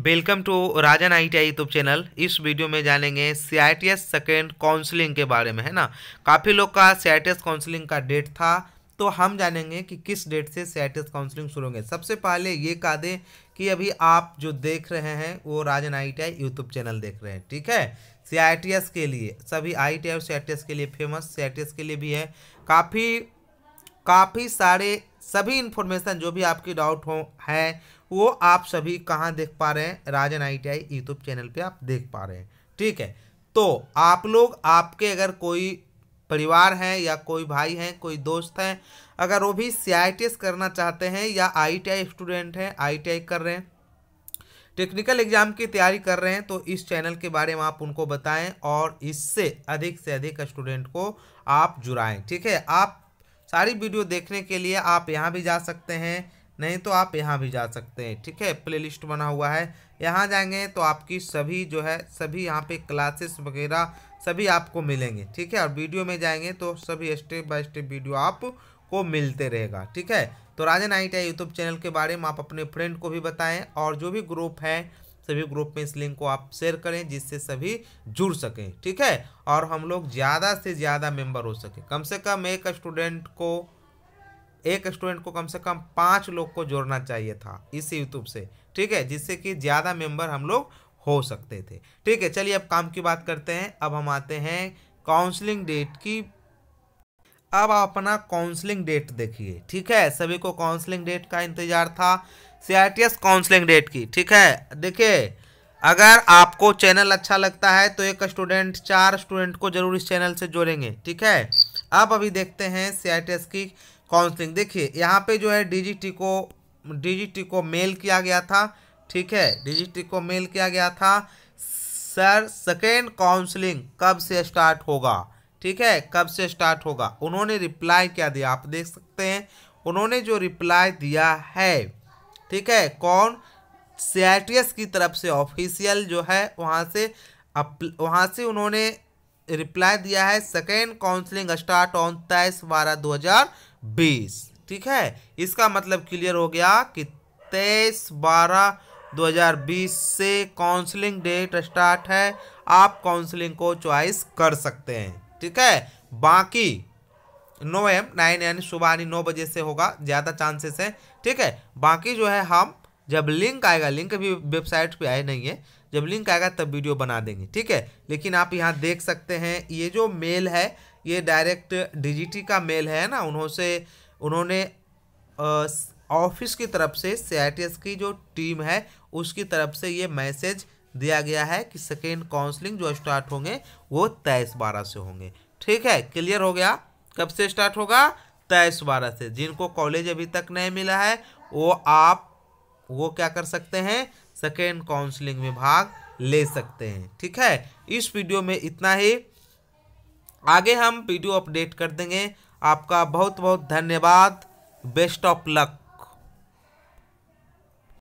welcome to Rajan I T YouTube channel इस वीडियो में जानेंगे C I T S second counselling के बारे में है ना काफ़ी लोग का C I T S counselling का डेट था तो हम जानेंगे कि किस डेट से C I T S counselling शुरू होंगे सबसे पहले ये कह दें कि अभी आप जो देख रहे हैं वो Rajan I T I YouTube channel देख रहे हैं ठीक है सी आई टी एस के लिए सभी आई टी आई और सी आई टी एस के लिए famous C I T S के लिए भी है काफ़ी काफ़ी सारे सभी इन्फॉर्मेशन जो भी आपकी डाउट हो हैं वो आप सभी कहाँ देख पा रहे हैं Rajan I T YouTube channel पे आप देख पा रहे हैं ठीक है तो आप लोग आपके अगर कोई परिवार हैं या कोई भाई हैं कोई दोस्त हैं अगर वो भी सी करना चाहते हैं या आई स्टूडेंट हैं आई कर रहे हैं टेक्निकल एग्जाम की तैयारी कर रहे हैं तो इस चैनल के बारे में आप उनको बताएं और इससे अधिक से अधिक स्टूडेंट को आप जुड़ाएं ठीक है आप सारी वीडियो देखने के लिए आप यहाँ भी जा सकते हैं नहीं तो आप यहाँ भी जा सकते हैं ठीक है प्लेलिस्ट बना हुआ है यहाँ जाएंगे तो आपकी सभी जो है सभी यहाँ पे क्लासेस वगैरह सभी आपको मिलेंगे ठीक है और वीडियो में जाएंगे तो सभी स्टेप बाय स्टेप वीडियो आपको मिलते रहेगा ठीक है तो Rajan I T YouTube channel के बारे में आप अपने फ्रेंड को भी बताएं और जो भी ग्रुप है सभी ग्रुप में इस लिंक को आप शेयर करें जिससे सभी जुड़ सकें ठीक है और हम लोग ज़्यादा से ज़्यादा मेंबर हो सके कम से कम एक स्टूडेंट को एक स्टूडेंट को कम से कम पाँच लोग को जोड़ना चाहिए था इस यूट्यूब से ठीक है जिससे कि ज़्यादा मेंबर हम लोग हो सकते थे ठीक है चलिए अब काम की बात करते हैं अब हम आते हैं काउंसलिंग डेट की अब अपना काउंसलिंग डेट देखिए ठीक है सभी को काउंसलिंग डेट का इंतज़ार था सीआरटीएस काउंसलिंग डेट की ठीक है देखिए अगर आपको चैनल अच्छा लगता है तो एक स्टूडेंट चार स्टूडेंट को जरूर इस चैनल से जोड़ेंगे ठीक है अब अभी देखते हैं सीआरटीएस की काउंसलिंग देखिए यहाँ पे जो है डीजीटी को डीजीटी को मेल किया गया था ठीक है डीजीटी को मेल किया गया था सर सेकेंड काउंसलिंग कब से स्टार्ट होगा ठीक है कब से स्टार्ट होगा उन्होंने रिप्लाई क्या दिया आप देख सकते हैं उन्होंने जो रिप्लाई दिया है ठीक है कौन सी की तरफ से ऑफिशियल जो है वहाँ से अप वहाँ से उन्होंने रिप्लाई दिया है सेकेंड काउंसलिंग स्टार्ट ऑन तेईस बारह दो हजार बीस ठीक है इसका मतलब क्लियर हो गया कि तेईस बारह 2020 से काउंसलिंग डेट स्टार्ट है आप काउंसलिंग को चॉइस कर सकते हैं ठीक है बाकी नौ एम नाइन एन सुबह नौ बजे से होगा ज़्यादा चांसेस हैं ठीक है बाकी जो है हम जब लिंक आएगा लिंक अभी वेबसाइट पे आए नहीं है जब लिंक आएगा तब वीडियो बना देंगे ठीक है लेकिन आप यहाँ देख सकते हैं ये जो मेल है ये डायरेक्ट डिजिटी का मेल है ना उन्होंने उन्होंने ऑफिस की तरफ से सी की जो टीम है उसकी तरफ से ये मैसेज दिया गया है कि सेकेंड काउंसलिंग जो स्टार्ट होंगे वो तेईस बारह से होंगे ठीक है क्लियर हो गया कब से स्टार्ट होगा तेईस बारह से जिनको कॉलेज अभी तक नहीं मिला है वो आप वो क्या कर सकते हैं सेकेंड काउंसलिंग में भाग ले सकते हैं ठीक है इस वीडियो में इतना ही आगे हम वीडियो अपडेट कर देंगे आपका बहुत बहुत धन्यवाद बेस्ट ऑफ लक